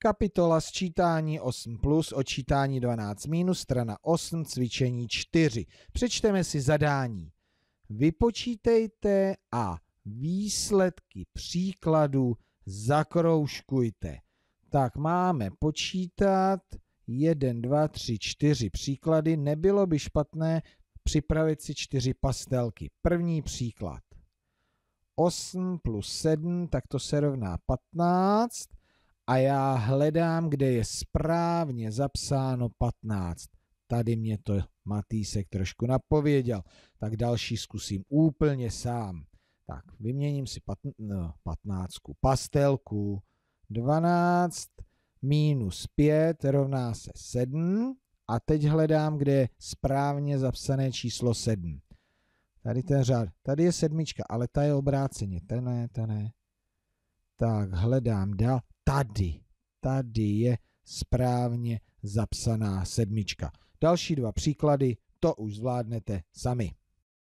Kapitola sčítání 8 plus, odčítání 12 minus, strana 8, cvičení 4. Přečteme si zadání. Vypočítejte a výsledky příkladu zakroužkujte. Tak máme počítat 1, 2, 3, 4 příklady. Nebylo by špatné připravit si 4 pastelky. První příklad. 8 plus 7, tak to se rovná 15 a já hledám, kde je správně zapsáno 15. Tady mě to Matýsek trošku napověděl, tak další zkusím úplně sám. Tak, vyměním si patn- no, pastelku. 12 minus 5 rovná se 7. A teď hledám, kde je správně zapsané číslo 7. Tady ten řád, tady je sedmička, ale ta je obráceně, ten ne, ten ne. Tak hledám dál. Tady, tady je správně zapsaná sedmička. Další dva příklady, to už zvládnete sami.